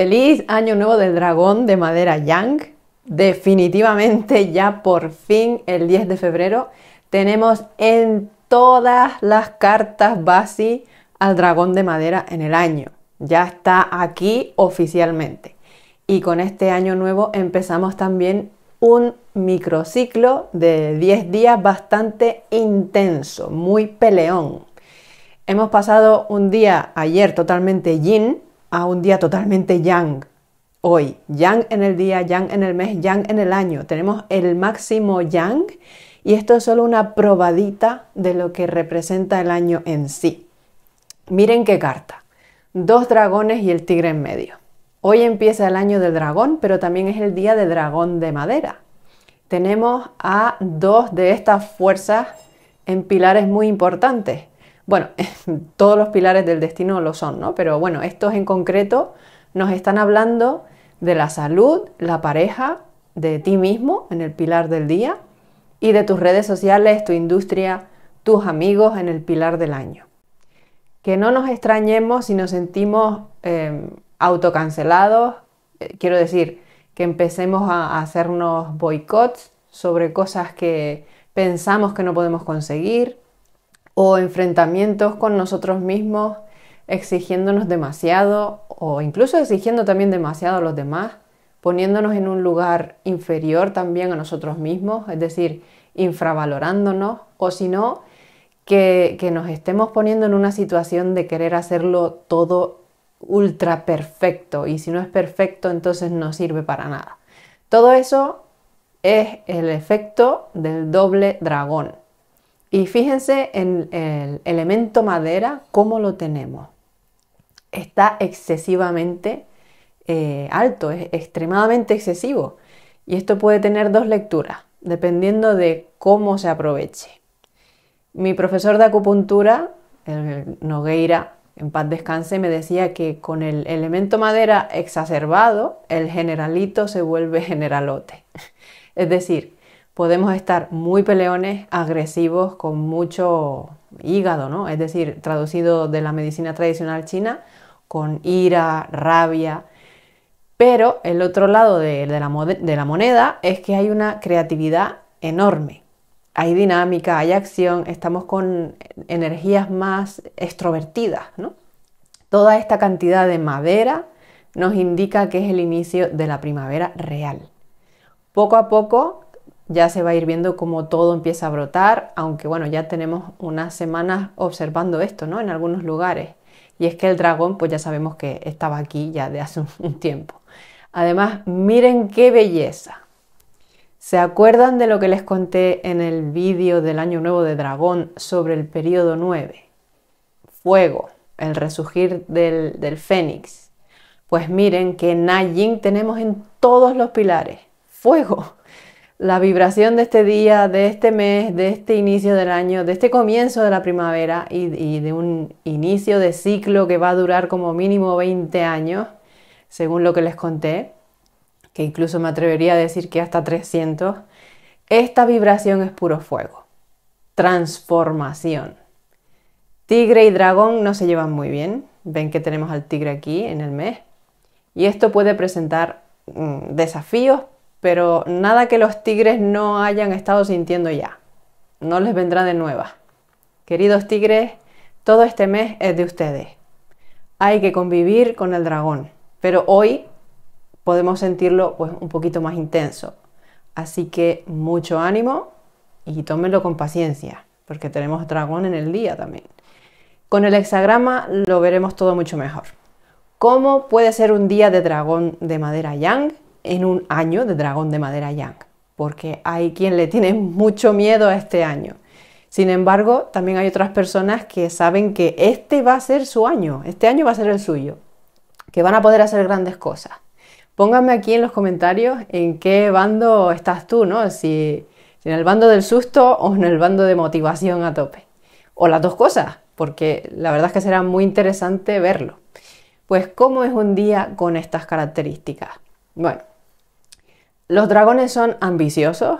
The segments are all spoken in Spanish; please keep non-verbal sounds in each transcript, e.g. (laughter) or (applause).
Feliz año nuevo del dragón de madera Yang. Definitivamente ya por fin el 10 de febrero tenemos en todas las cartas Basi al dragón de madera en el año. Ya está aquí oficialmente. Y con este año nuevo empezamos también un microciclo de 10 días bastante intenso, muy peleón. Hemos pasado un día ayer totalmente yin, a un día totalmente yang. Hoy, yang en el día, yang en el mes, yang en el año. Tenemos el máximo yang y esto es solo una probadita de lo que representa el año en sí. Miren qué carta. Dos dragones y el tigre en medio. Hoy empieza el año del dragón, pero también es el día de dragón de madera. Tenemos a dos de estas fuerzas en pilares muy importantes. Bueno, (laughs) todos los pilares del destino lo son, ¿no? Pero bueno, estos en concreto nos están hablando de la salud, la pareja, de ti mismo en el pilar del día y de tus redes sociales, tu industria, tus amigos en el pilar del año. Que no nos extrañemos si nos sentimos em, autocancelados, eh, quiero decir, que empecemos a, a hacernos boicots sobre cosas que pensamos que no podemos conseguir, o enfrentamientos con nosotros mismos exigiéndonos demasiado o incluso exigiendo también demasiado a los demás, poniéndonos en un lugar inferior también a nosotros mismos, es decir, infravalorándonos o si no, que, que nos estemos poniendo en una situación de querer hacerlo todo ultra perfecto y si no es perfecto entonces no sirve para nada. Todo eso es el efecto del doble dragón. Y fíjense en el elemento madera, cómo lo tenemos. Está excesivamente eh, alto, es extremadamente excesivo. Y esto puede tener dos lecturas, dependiendo de cómo se aproveche. Mi profesor de acupuntura, el Nogueira, en paz descanse, me decía que con el elemento madera exacerbado, el generalito se vuelve (laughs) generalote. Es decir, podemos estar muy peleones, agresivos, con mucho hígado, ¿no? Es decir, traducido de la medicina tradicional china, con ira, rabia. Pero el otro lado de, la, la moneda es que hay una creatividad enorme. Hay dinámica, hay acción, estamos con energías más extrovertidas, ¿no? Toda esta cantidad de madera nos indica que es el inicio de la primavera real. Poco a poco ya se va a ir viendo cómo todo empieza a brotar, aunque bueno, ya tenemos unas semanas observando esto, ¿no? En algunos lugares. Y es que el dragón, pues ya sabemos que estaba aquí ya de hace (laughs) un tiempo. Además, miren qué belleza. ¿Se acuerdan de lo que les conté en el vídeo del Año Nuevo de Dragón sobre el periodo 9? Fuego, el resurgir del, del fénix. Pues miren que Najing tenemos en todos los pilares. Fuego la vibración de este día, de este mes, de este inicio del año, de este comienzo de la primavera y, de un inicio de ciclo que va a durar como mínimo 20 años, según lo que les conté, que incluso me atrevería a decir que hasta 300, esta vibración es puro fuego, transformación. Tigre y dragón no se llevan muy bien, ven que tenemos al tigre aquí en el mes, y esto puede presentar mm, desafíos pero nada que los tigres no hayan estado sintiendo ya. No les vendrá de nueva. Queridos tigres, todo este mes es de ustedes. Hay que convivir con el dragón, pero hoy podemos sentirlo pues, un poquito más intenso. Así que mucho ánimo y tómenlo con paciencia, porque tenemos dragón en el día también. Con el hexagrama lo veremos todo mucho mejor. ¿Cómo puede ser un día de dragón de madera yang? en un año de dragón de madera yang, porque hay quien le tiene (laughs) mucho miedo a este año. Sin embargo, también hay otras personas que saben que este va a ser su año, este año va a ser el suyo, que van a poder hacer grandes cosas. Pónganme aquí en los comentarios en qué bando estás tú, ¿no? Si, si en el bando del susto o en el bando de motivación a tope. O las dos cosas, porque la verdad es que será muy interesante verlo. Pues, ¿cómo es un día con estas características? Bueno, los dragones son ambiciosos,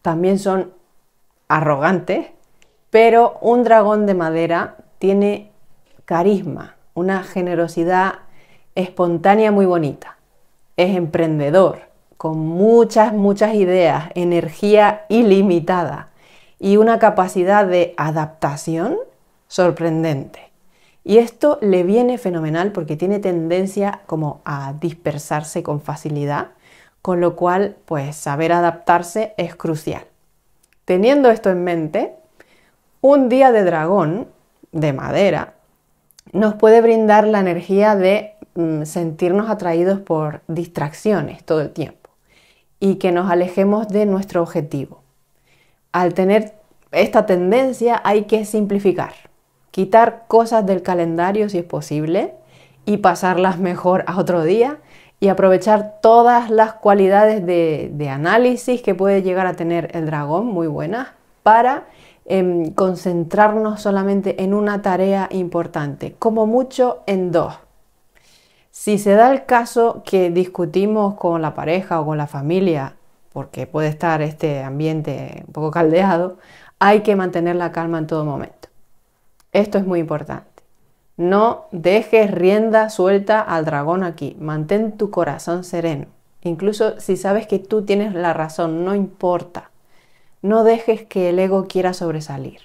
también son arrogantes, pero un dragón de madera tiene carisma, una generosidad espontánea muy bonita. Es emprendedor, con muchas, muchas ideas, energía ilimitada y una capacidad de adaptación sorprendente. Y esto le viene fenomenal porque tiene tendencia como a dispersarse con facilidad con lo cual pues saber adaptarse es crucial. Teniendo esto en mente, un día de dragón de madera nos puede brindar la energía de mm, sentirnos atraídos por distracciones todo el tiempo y que nos alejemos de nuestro objetivo. Al tener esta tendencia hay que simplificar, quitar cosas del calendario si es posible y pasarlas mejor a otro día y aprovechar todas las cualidades de, análisis que puede llegar a tener el dragón, muy buenas, para em, concentrarnos solamente en una tarea importante, como mucho en dos. Si se da el caso que discutimos con la pareja o con la familia, porque puede estar este ambiente un poco caldeado, hay que mantener la calma en todo momento. Esto es muy importante. No dejes rienda suelta al dragón aquí. Mantén tu corazón sereno. Incluso si sabes que tú tienes la razón, no importa. No dejes que el ego quiera sobresalir.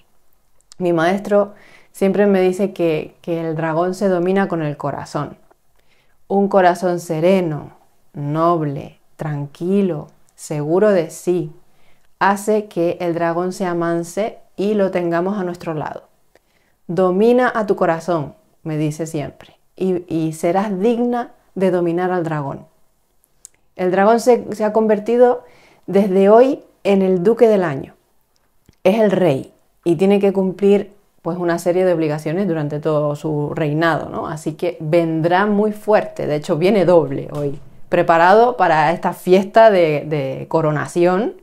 Mi maestro siempre me dice que, que el dragón se domina con el corazón. Un corazón sereno, noble, tranquilo, seguro de sí, hace que el dragón se amance y lo tengamos a nuestro lado. Domina a tu corazón, me dice siempre, y, serás digna de dominar al dragón. El dragón se, ha convertido desde hoy en el duque del año. Es el rey y tiene que cumplir pues una serie de obligaciones durante todo su reinado, ¿no? Así que vendrá muy fuerte, de hecho viene doble hoy, preparado para esta fiesta de, de coronación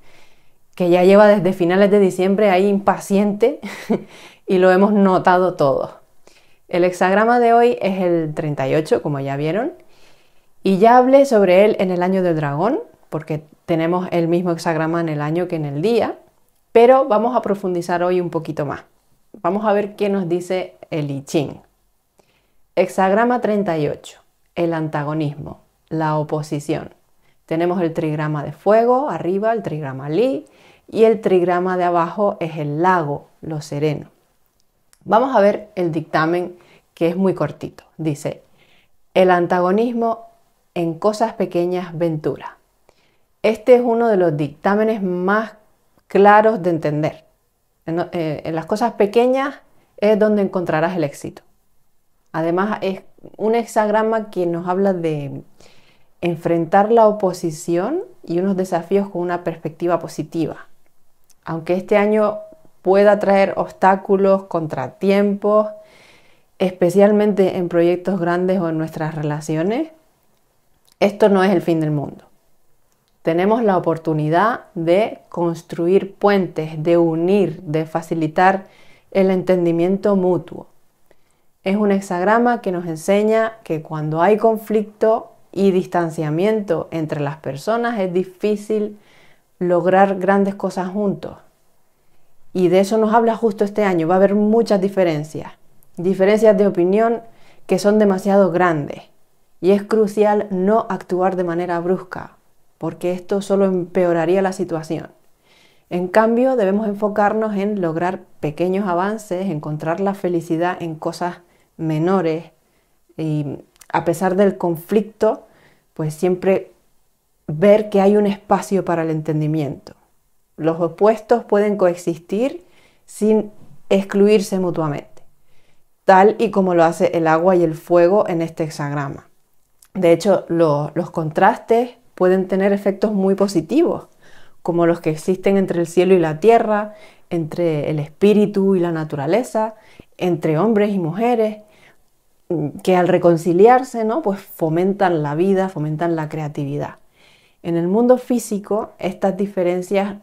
que ya lleva desde finales de diciembre ahí impaciente (laughs) y lo hemos notado todos. El hexagrama de hoy es el 38, como ya vieron, y ya hablé sobre él en el año del dragón, porque tenemos el mismo hexagrama en el año que en el día, pero vamos a profundizar hoy un poquito más. Vamos a ver qué nos dice el I Ching. Hexagrama 38, el antagonismo, la oposición. Tenemos el trigrama de fuego arriba, el trigrama Li, y el trigrama de abajo es el lago, lo sereno. Vamos a ver el dictamen que es muy cortito. Dice, el antagonismo en cosas pequeñas ventura. Este es uno de los dictámenes más claros de entender. Eh, en, las cosas pequeñas es donde encontrarás el éxito. Además, es un hexagrama que nos habla de enfrentar la oposición y unos desafíos con una perspectiva positiva. Aunque este año pueda traer obstáculos, contratiempos, especialmente en proyectos grandes o en nuestras relaciones, esto no es el fin del mundo. Tenemos la oportunidad de construir puentes, de unir, de facilitar el entendimiento mutuo. Es un hexagrama que nos enseña que cuando hay conflicto y distanciamiento entre las personas es difícil lograr grandes cosas juntos. Y de eso nos habla justo este año. Va a haber muchas diferencias. Diferencias de opinión que son demasiado grandes. Y es crucial no actuar de manera brusca, porque esto solo empeoraría la situación. En cambio, debemos enfocarnos en lograr pequeños avances, encontrar la felicidad en cosas menores y a pesar del conflicto, pues siempre ver que hay un espacio para el entendimiento. Los opuestos pueden coexistir sin excluirse mutuamente, tal y como lo hace el agua y el fuego en este hexagrama. De hecho, los contrastes pueden tener efectos muy positivos, como los que existen entre el cielo y la tierra, entre el espíritu y la naturaleza, entre hombres y mujeres, que al reconciliarse, ¿no? pues fomentan la vida, fomentan la creatividad. En el mundo físico, estas diferencias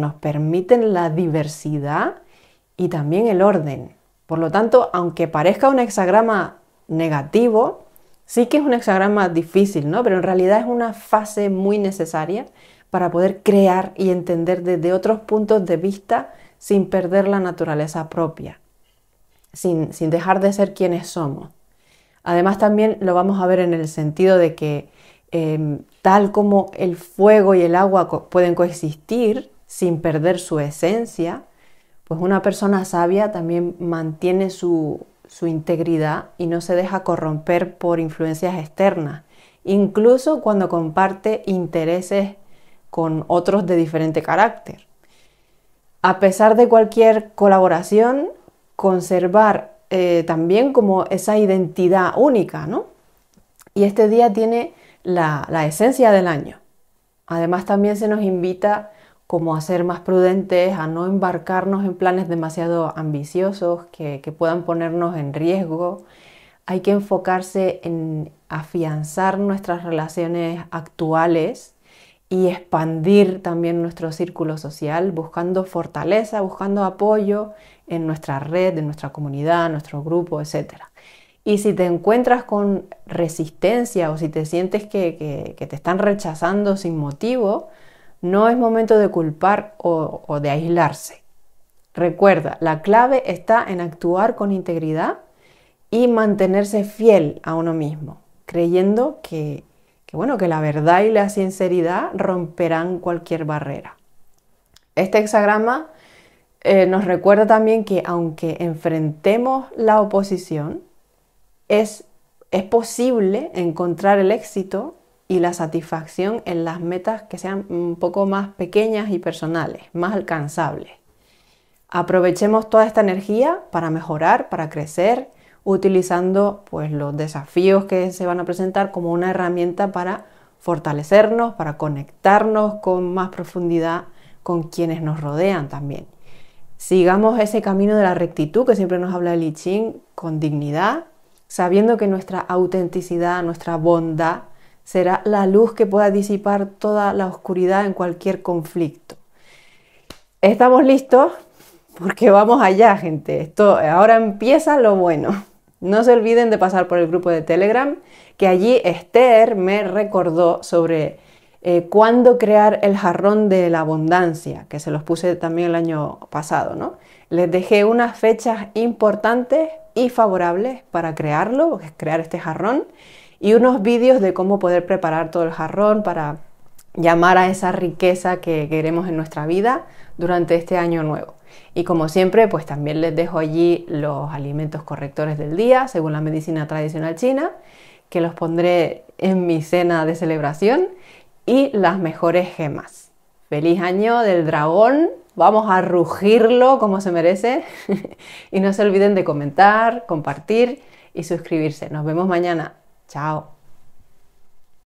nos permiten la diversidad y también el orden. Por lo tanto, aunque parezca un hexagrama negativo, sí que es un hexagrama difícil, ¿no? Pero en realidad es una fase muy necesaria para poder crear y entender desde otros puntos de vista sin perder la naturaleza propia, sin, dejar de ser quienes somos. Además también lo vamos a ver en el sentido de que em, tal como el fuego y el agua pueden coexistir, sin perder su esencia, pues una persona sabia también mantiene su, integridad y no se deja corromper por influencias externas, incluso cuando comparte intereses con otros de diferente carácter. A pesar de cualquier colaboración, conservar eh, también como esa identidad única, ¿no? Y este día tiene la, la esencia del año. Además también se nos invita como a ser más prudentes, a no embarcarnos en planes demasiado ambiciosos que, puedan ponernos en riesgo. Hay que enfocarse en afianzar nuestras relaciones actuales y expandir también nuestro círculo social, buscando fortaleza, buscando apoyo en nuestra red, en nuestra comunidad, en nuestro grupo, etc. Y si te encuentras con resistencia o si te sientes que te están rechazando sin motivo, no es momento de culpar o, de aislarse. Recuerda, la clave está en actuar con integridad y mantenerse fiel a uno mismo, creyendo que, bueno, que la verdad y la sinceridad romperán cualquier barrera. Este hexagrama eh, nos recuerda también que aunque enfrentemos la oposición, es, es posible encontrar el éxito y la satisfacción en las metas que sean un poco más pequeñas y personales, más alcanzables. Aprovechemos toda esta energía para mejorar, para crecer, utilizando pues los desafíos que se van a presentar como una herramienta para fortalecernos, para conectarnos con más profundidad con quienes nos rodean también. Sigamos ese camino de la rectitud que siempre nos habla el I Ching con dignidad, sabiendo que nuestra autenticidad, nuestra bondad será la luz que pueda disipar toda la oscuridad en cualquier conflicto. Estamos listos porque vamos allá, gente. Esto ahora empieza lo bueno. No se olviden de pasar por el grupo de Telegram, que allí Esther me recordó sobre eh, cuándo crear el jarrón de la abundancia, que se los puse también el año pasado, ¿no? Les dejé unas fechas importantes y favorables para crearlo, crear este jarrón y unos vídeos de cómo poder preparar todo el jarrón para llamar a esa riqueza que queremos en nuestra vida durante este año nuevo. Y como siempre, pues también les dejo allí los alimentos correctores del día, según la medicina tradicional china, que los pondré en mi cena de celebración, y las mejores gemas. Feliz año del dragón, vamos a rugirlo como se merece, (laughs) y no se olviden de comentar, compartir y suscribirse. Nos vemos mañana. Ciao!